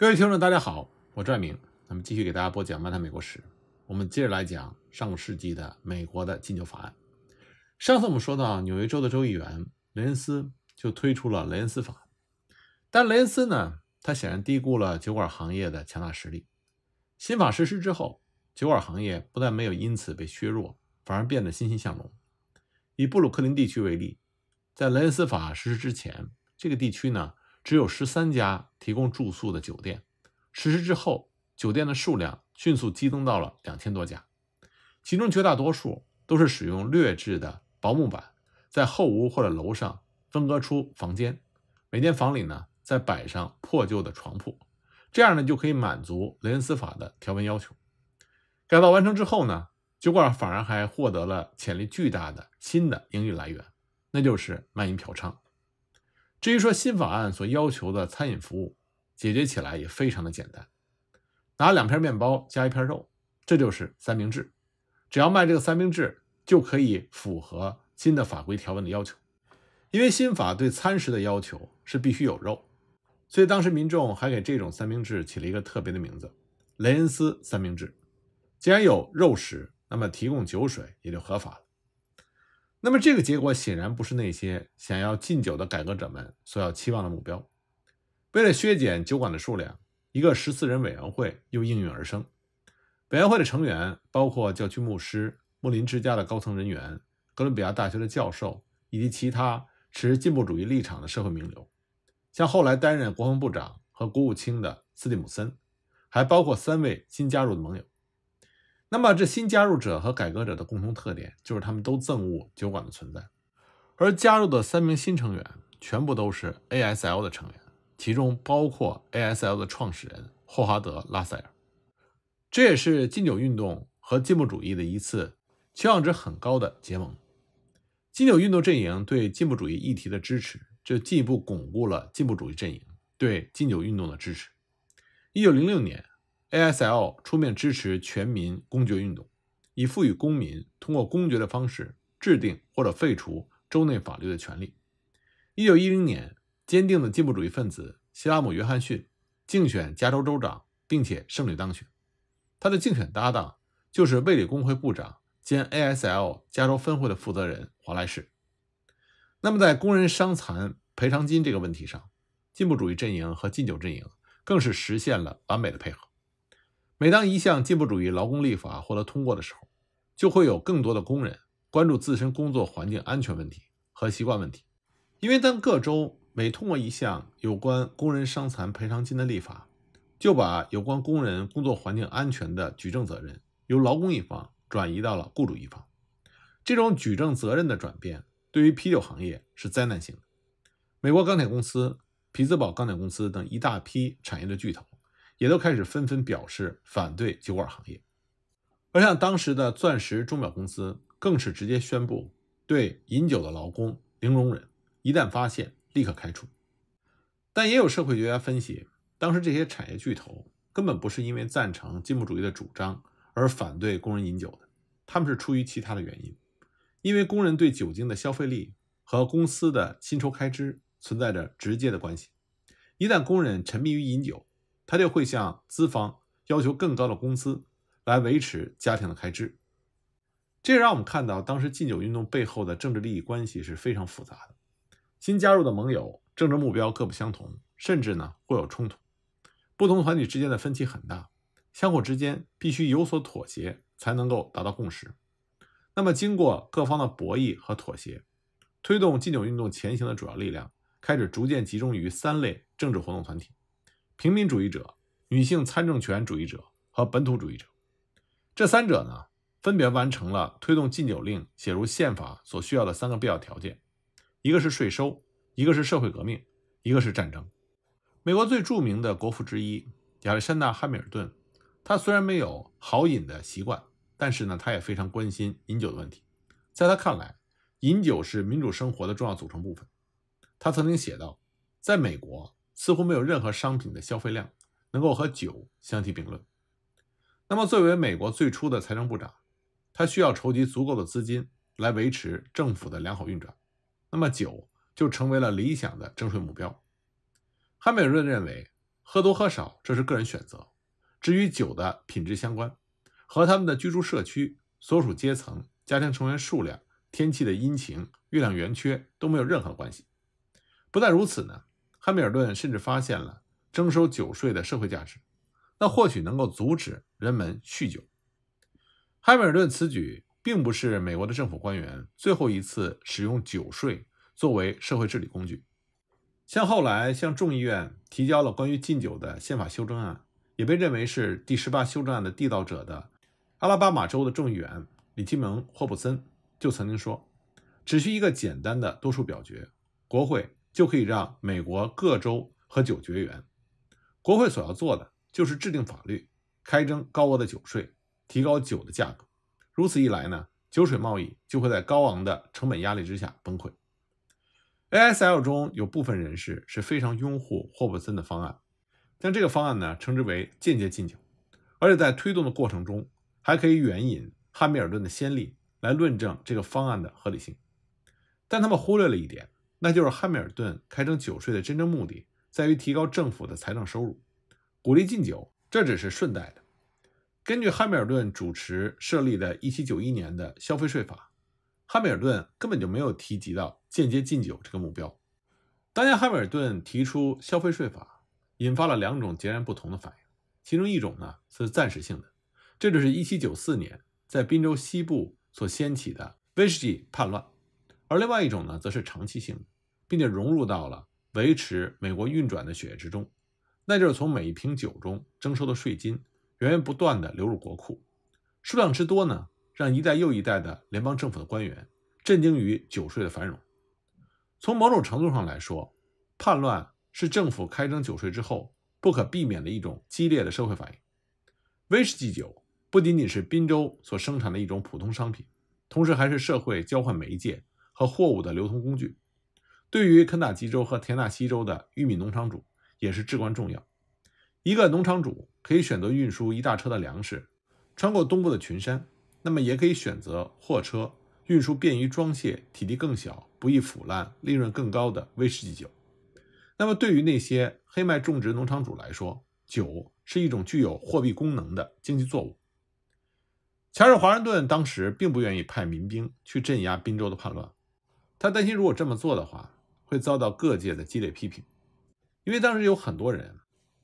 各位听众，大家好，我拽明，咱们继续给大家播讲《漫谈美国史》。我们接着来讲上个世纪的美国的禁酒法案。上次我们说到，纽约州的州议员雷恩斯就推出了雷恩斯法，但雷恩斯呢，他显然低估了酒馆行业的强大实力。新法实施之后，酒馆行业不但没有因此被削弱，反而变得欣欣向荣。以布鲁克林地区为例，在雷恩斯法实施之前，这个地区呢。只有十三家提供住宿的酒店，实施之后，酒店的数量迅速激增到了两千多家，其中绝大多数都是使用劣质的薄木板，在后屋或者楼上分割出房间，每间房里呢再摆上破旧的床铺，这样呢就可以满足雷恩斯法的条文要求。改造完成之后呢，酒馆反而还获得了潜力巨大的新的盈利来源，那就是卖淫嫖娼。至于说新法案所要求的餐饮服务，解决起来也非常的简单，拿两片面包加一片肉，这就是三明治，只要卖这个三明治就可以符合新的法规条文的要求。因为新法对餐食的要求是必须有肉，所以当时民众还给这种三明治起了一个特别的名字——雷恩斯三明治。既然有肉食，那么提供酒水也就合法了。那么，这个结果显然不是那些想要禁酒的改革者们所要期望的目标。为了削减酒馆的数量，一个十四人委员会又应运而生。委员会的成员包括教区牧师、穆林之家的高层人员、哥伦比亚大学的教授以及其他持进步主义立场的社会名流，像后来担任国防部长和国务卿的斯蒂姆森，还包括三位新加入的盟友。那么，这新加入者和改革者的共同特点就是他们都憎恶酒馆的存在，而加入的三名新成员全部都是 ASL 的成员，其中包括 ASL 的创始人霍华德·拉塞尔。这也是禁酒运动和进步主义的一次期望值很高的结盟。禁酒运动阵营对进步主义议题的支持，这进一步巩固了进步主义阵营对禁酒运动的支持。1906年。A.S.L. 出面支持全民公决运动，以赋予公民通过公决的方式制定或者废除州内法律的权利。一九一零年，坚定的进步主义分子希拉姆·约翰逊竞选加州州长，并且胜利当选。他的竞选搭档就是卫理公会部长兼 A.S.L. 加州分会的负责人华莱士。那么，在工人伤残赔偿金这个问题上，进步主义阵营和禁酒阵营更是实现了完美的配合。每当一项进步主义劳工立法获得通过的时候，就会有更多的工人关注自身工作环境安全问题和习惯问题。因为当各州每通过一项有关工人伤残赔偿金的立法，就把有关工人工作环境安全的举证责任由劳工一方转移到了雇主一方。这种举证责任的转变对于啤酒行业是灾难性的。美国钢铁公司、匹兹堡钢铁公司等一大批产业的巨头。也都开始纷纷表示反对酒馆行业，而像当时的钻石钟表公司更是直接宣布对饮酒的劳工零容忍，一旦发现立刻开除。但也有社会学家分析，当时这些产业巨头根本不是因为赞成进步主义的主张而反对工人饮酒的，他们是出于其他的原因，因为工人对酒精的消费力和公司的薪酬开支存在着直接的关系，一旦工人沉迷于饮酒。他就会向资方要求更高的工资，来维持家庭的开支。这让我们看到，当时禁酒运动背后的政治利益关系是非常复杂的。新加入的盟友政治目标各不相同，甚至呢会有冲突。不同团体之间的分歧很大，相互之间必须有所妥协，才能够达到共识。那么，经过各方的博弈和妥协，推动禁酒运动前行的主要力量开始逐渐集中于三类政治活动团体。平民主义者、女性参政权主义者和本土主义者，这三者呢，分别完成了推动禁酒令写入宪法所需要的三个必要条件：一个是税收，一个是社会革命，一个是战争。美国最著名的国父之一亚历山大·汉密尔顿，他虽然没有好饮的习惯，但是呢，他也非常关心饮酒的问题。在他看来，饮酒是民主生活的重要组成部分。他曾经写道：“在美国。”似乎没有任何商品的消费量能够和酒相提并论。那么，作为美国最初的财政部长，他需要筹集足够的资金来维持政府的良好运转。那么，酒就成为了理想的征税目标。汉密尔顿认为，喝多喝少这是个人选择，至于酒的品质相关，和他们的居住社区所属阶层、家庭成员数量、天气的阴晴、月亮圆缺都没有任何关系。不但如此呢。汉密尔顿甚至发现了征收酒税的社会价值，那或许能够阻止人们酗酒。汉密尔顿此举并不是美国的政府官员最后一次使用酒税作为社会治理工具。像后来向众议院提交了关于禁酒的宪法修正案，也被认为是第十八修正案的缔造者的阿拉巴马州的众议员里奇蒙·霍普森就曾经说：“只需一个简单的多数表决，国会。”就可以让美国各州和酒绝缘。国会所要做的就是制定法律，开征高额的酒税，提高酒的价格。如此一来呢，酒水贸易就会在高昂的成本压力之下崩溃。A S L 中有部分人士是非常拥护霍布森的方案，将这个方案呢称之为间接禁酒，而且在推动的过程中还可以援引汉密尔顿的先例来论证这个方案的合理性。但他们忽略了一点。那就是汉密尔顿开征酒税的真正目的在于提高政府的财政收入，鼓励禁酒，这只是顺带的。根据汉密尔顿主持设立的1791年的消费税法，汉密尔顿根本就没有提及到间接禁酒这个目标。当年汉密尔顿提出消费税法，引发了两种截然不同的反应，其中一种呢是暂时性的，这就是1794年在宾州西部所掀起的威士忌叛乱。而另外一种呢，则是长期性，的，并且融入到了维持美国运转的血液之中，那就是从每一瓶酒中征收的税金，源源不断的流入国库，数量之多呢，让一代又一代的联邦政府的官员震惊于酒税的繁荣。从某种程度上来说，叛乱是政府开征酒税之后不可避免的一种激烈的社会反应。威士忌酒不仅仅是宾州所生产的一种普通商品，同时还是社会交换媒介。和货物的流通工具，对于肯塔基州和田纳西州的玉米农场主也是至关重要。一个农场主可以选择运输一大车的粮食，穿过东部的群山，那么也可以选择货车运输便于装卸、体积更小、不易腐烂、利润更高的威士忌酒。那么对于那些黑麦种植农场主来说，酒是一种具有货币功能的经济作物。乔治·华盛顿当时并不愿意派民兵去镇压宾州的叛乱。他担心，如果这么做的话，会遭到各界的激烈批评，因为当时有很多人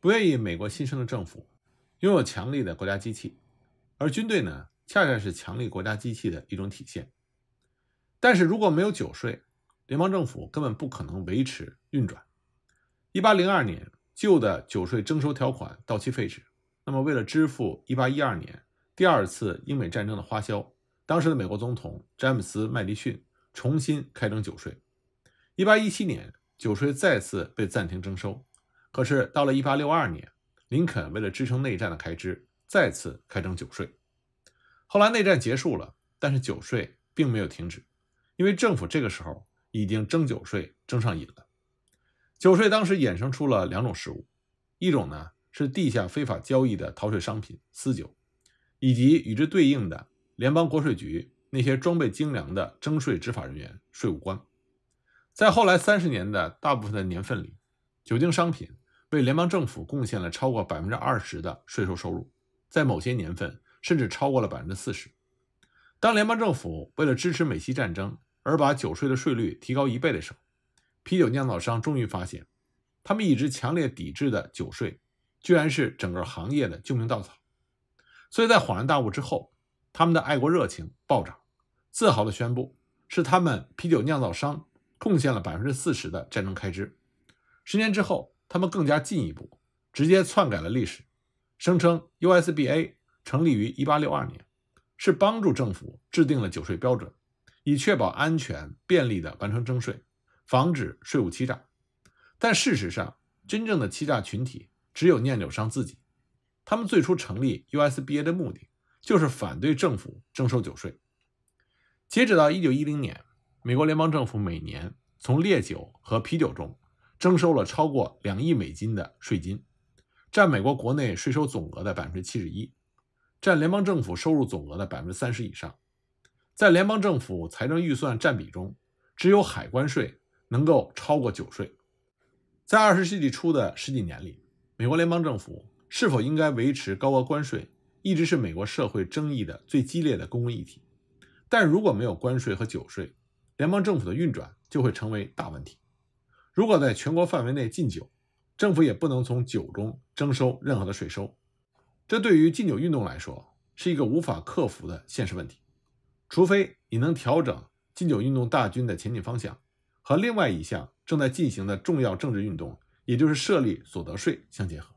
不愿意美国新生的政府拥有强力的国家机器，而军队呢，恰恰是强力国家机器的一种体现。但是，如果没有酒税，联邦政府根本不可能维持运转。一八零二年，旧的酒税征收条款到期废止，那么为了支付一八一二年第二次英美战争的花销，当时的美国总统詹姆斯麦迪逊。重新开征酒税。一八一七年，酒税再次被暂停征收。可是到了一八六二年，林肯为了支撑内战的开支，再次开征酒税。后来内战结束了，但是酒税并没有停止，因为政府这个时候已经征酒税征上瘾了。酒税当时衍生出了两种食物，一种呢是地下非法交易的逃税商品私酒，以及与之对应的联邦国税局。那些装备精良的征税执法人员、税务官，在后来三十年的大部分的年份里，酒精商品为联邦政府贡献了超过百分之二十的税收收入，在某些年份甚至超过了百分之四十。当联邦政府为了支持美西战争而把酒税的税率提高一倍的时候，啤酒酿造商终于发现，他们一直强烈抵制的酒税，居然是整个行业的救命稻草。所以在恍然大悟之后。他们的爱国热情暴涨，自豪地宣布是他们啤酒酿造商贡献了百分之四十的战争开支。十年之后，他们更加进一步，直接篡改了历史，声称 USBA 成立于一八六二年，是帮助政府制定了酒税标准，以确保安全、便利地完成征税，防止税务欺诈。但事实上，真正的欺诈群体只有酿酒商自己。他们最初成立 USBA 的目的。就是反对政府征收酒税。截止到一九一零年，美国联邦政府每年从烈酒和啤酒中征收了超过两亿美金的税金，占美国国内税收总额的百分之七十一，占联邦政府收入总额的百分之三十以上。在联邦政府财政预算占比中，只有海关税能够超过酒税。在二十世纪初的十几年里，美国联邦政府是否应该维持高额关税？一直是美国社会争议的最激烈的公共议题，但如果没有关税和酒税，联邦政府的运转就会成为大问题。如果在全国范围内禁酒，政府也不能从酒中征收任何的税收，这对于禁酒运动来说是一个无法克服的现实问题。除非你能调整禁酒运动大军的前进方向，和另外一项正在进行的重要政治运动，也就是设立所得税相结合，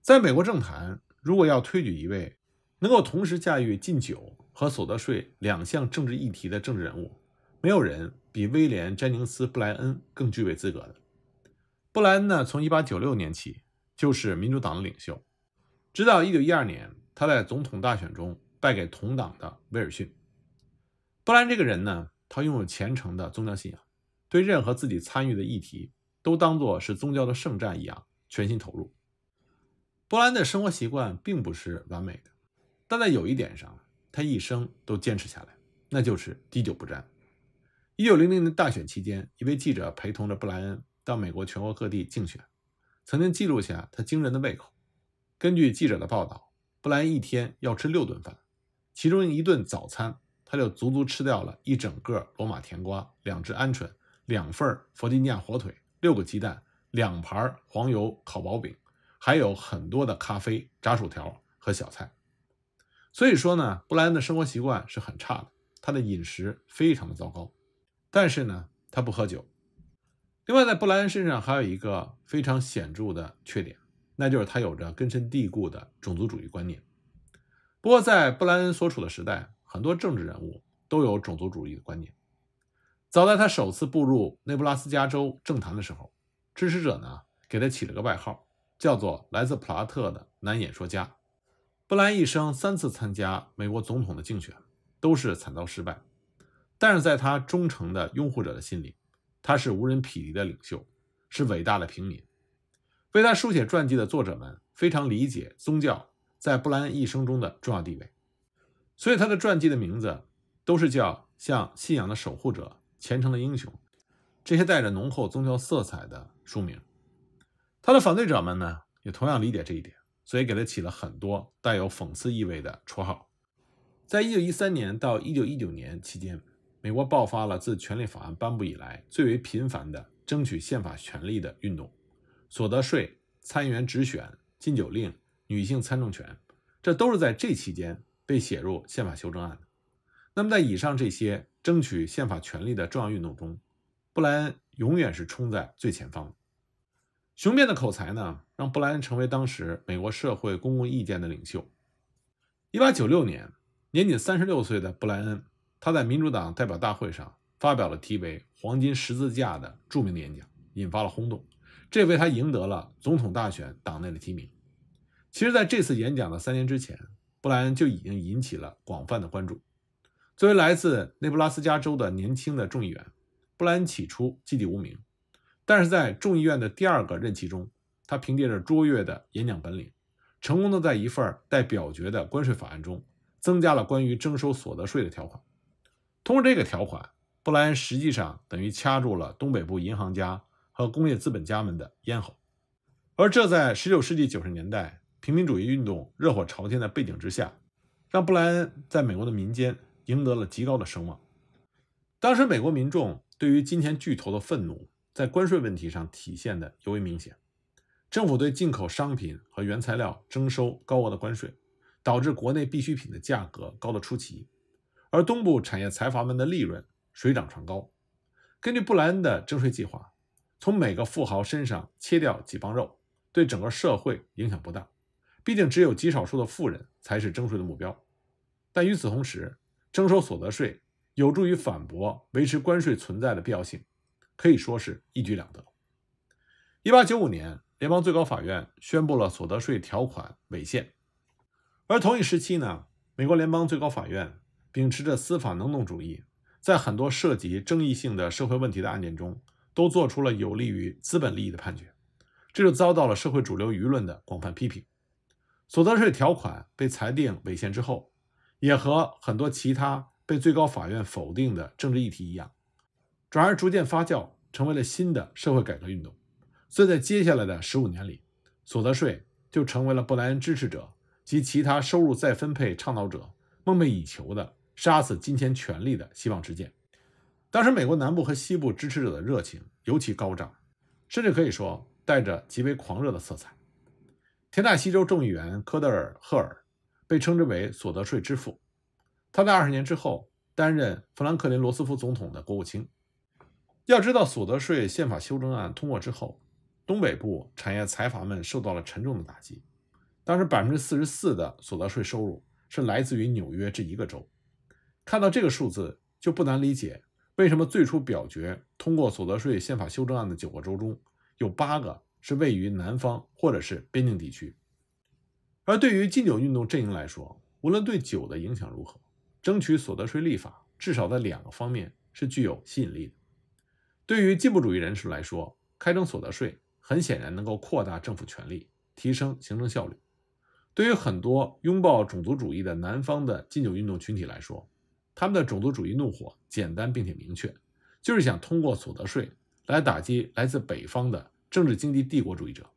在美国政坛。如果要推举一位能够同时驾驭禁酒和所得税两项政治议题的政治人物，没有人比威廉·詹宁斯·布莱恩更具备资格的。布莱恩呢，从1896年起就是民主党的领袖，直到1912年，他在总统大选中败给同党的威尔逊。布莱恩这个人呢，他拥有虔诚的宗教信仰，对任何自己参与的议题都当作是宗教的圣战一样，全心投入。布莱恩的生活习惯并不是完美的，但在有一点上，他一生都坚持下来，那就是滴酒不沾。一九零零年大选期间，一位记者陪同着布莱恩到美国全国各地竞选，曾经记录下他惊人的胃口。根据记者的报道，布莱恩一天要吃六顿饭，其中一顿早餐，他就足足吃掉了一整个罗马甜瓜、两只鹌鹑、两份佛吉尼亚火腿、六个鸡蛋、两盘黄油烤薄饼。还有很多的咖啡、炸薯条和小菜，所以说呢，布莱恩的生活习惯是很差的，他的饮食非常的糟糕。但是呢，他不喝酒。另外，在布莱恩身上还有一个非常显著的缺点，那就是他有着根深蒂固的种族主义观念。不过，在布莱恩所处的时代，很多政治人物都有种族主义的观念。早在他首次步入内布拉斯加州政坛的时候，支持者呢给他起了个外号。叫做来自普拉特的男演说家，布兰一生三次参加美国总统的竞选，都是惨遭失败。但是在他忠诚的拥护者的心里，他是无人匹敌的领袖，是伟大的平民。为他书写传记的作者们非常理解宗教在布莱恩一生中的重要地位，所以他的传记的名字都是叫像信仰的守护者、虔诚的英雄，这些带着浓厚宗教色彩的书名。他的反对者们呢，也同样理解这一点，所以给他起了很多带有讽刺意味的绰号。在一九一三年到一九一九年期间，美国爆发了自权利法案颁布以来最为频繁的争取宪法权利的运动，所得税、参议员直选、禁酒令、女性参政权，这都是在这期间被写入宪法修正案的。那么，在以上这些争取宪法权利的重要运动中，布莱恩永远是冲在最前方。雄辩的口才呢，让布莱恩成为当时美国社会公共意见的领袖。一八九六年，年仅三十六岁的布莱恩，他在民主党代表大会上发表了题为《黄金十字架》的著名的演讲，引发了轰动，这为他赢得了总统大选党内的提名。其实，在这次演讲的三年之前，布莱恩就已经引起了广泛的关注。作为来自内布拉斯加州的年轻的众议员，布莱恩起初籍籍无名。但是在众议院的第二个任期中，他凭借着卓越的演讲本领，成功的在一份儿表决的关税法案中，增加了关于征收所得税的条款。通过这个条款，布莱恩实际上等于掐住了东北部银行家和工业资本家们的咽喉。而这在19世纪90年代平民主义运动热火朝天的背景之下，让布莱恩在美国的民间赢得了极高的声望。当时美国民众对于金钱巨头的愤怒。在关税问题上体现的尤为明显，政府对进口商品和原材料征收高额的关税，导致国内必需品的价格高的出奇，而东部产业财阀们的利润水涨船高。根据布莱恩的征税计划，从每个富豪身上切掉几磅肉，对整个社会影响不大，毕竟只有极少数的富人才是征税的目标。但与此同时，征收所得税有助于反驳维持关税存在的必要性。可以说是一举两得。一八九五年，联邦最高法院宣布了所得税条款违宪。而同一时期呢，美国联邦最高法院秉持着司法能动主义，在很多涉及争议性的社会问题的案件中，都做出了有利于资本利益的判决，这就遭到了社会主流舆论的广泛批评。所得税条款被裁定违宪之后，也和很多其他被最高法院否定的政治议题一样。转而逐渐发酵，成为了新的社会改革运动。所以在接下来的十五年里，所得税就成为了布莱恩支持者及其他收入再分配倡导者梦寐以求的杀死金钱权力的希望之剑。当时，美国南部和西部支持者的热情尤其高涨，甚至可以说带着极为狂热的色彩。田纳西州众议员科德尔·赫尔被称之为所得税之父，他在二十年之后担任富兰克林·罗斯福总统的国务卿。要知道，所得税宪法修正案通过之后，东北部产业财阀们受到了沉重的打击。当时，百分之四十四的所得税收入是来自于纽约这一个州。看到这个数字，就不难理解为什么最初表决通过所得税宪法修正案的九个州中有八个是位于南方或者是边境地区。而对于禁酒运动阵营来说，无论对酒的影响如何，争取所得税立法至少在两个方面是具有吸引力的。对于进步主义人士来说，开征所得税很显然能够扩大政府权力，提升行政效率。对于很多拥抱种族主义的南方的禁酒运动群体来说，他们的种族主义怒火简单并且明确，就是想通过所得税来打击来自北方的政治经济帝国主义者，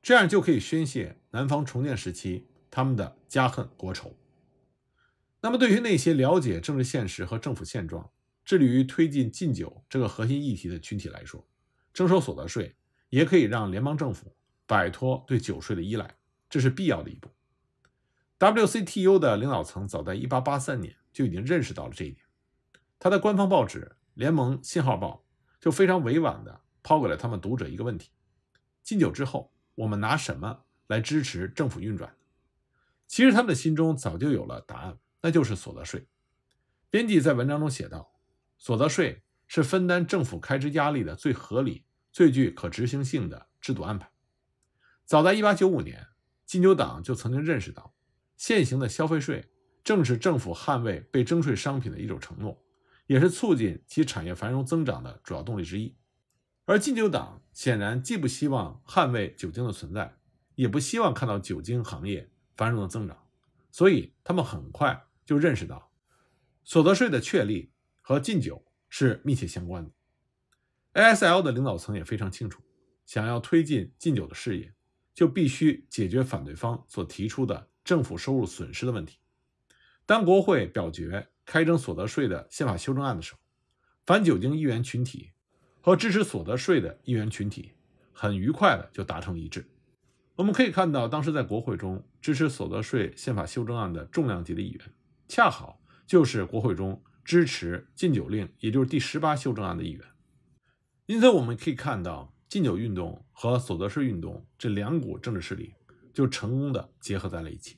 这样就可以宣泄南方重建时期他们的家恨国仇。那么，对于那些了解政治现实和政府现状，致力于推进禁酒这个核心议题的群体来说，征收所得税也可以让联邦政府摆脱对酒税的依赖，这是必要的一步。WCTU 的领导层早在1883年就已经认识到了这一点，他的官方报纸《联盟信号报》就非常委婉地抛给了他们读者一个问题：禁酒之后，我们拿什么来支持政府运转？其实他们的心中早就有了答案，那就是所得税。编辑在文章中写道。所得税是分担政府开支压力的最合理、最具可执行性的制度安排。早在1895年，禁酒党就曾经认识到，现行的消费税正是政府捍卫被征税商品的一种承诺，也是促进其产业繁荣增长的主要动力之一。而禁酒党显然既不希望捍卫酒精的存在，也不希望看到酒精行业繁荣的增长，所以他们很快就认识到，所得税的确立。和禁酒是密切相关的。A S L 的领导层也非常清楚，想要推进禁酒的事业，就必须解决反对方所提出的政府收入损失的问题。当国会表决开征所得税的宪法修正案的时候，反酒精议员群体和支持所得税的议员群体很愉快地就达成了一致。我们可以看到，当时在国会中支持所得税宪法修正案的重量级的议员，恰好就是国会中。支持禁酒令，也就是第十八修正案的议员，因此我们可以看到，禁酒运动和所得税运动这两股政治势力就成功的结合在了一起。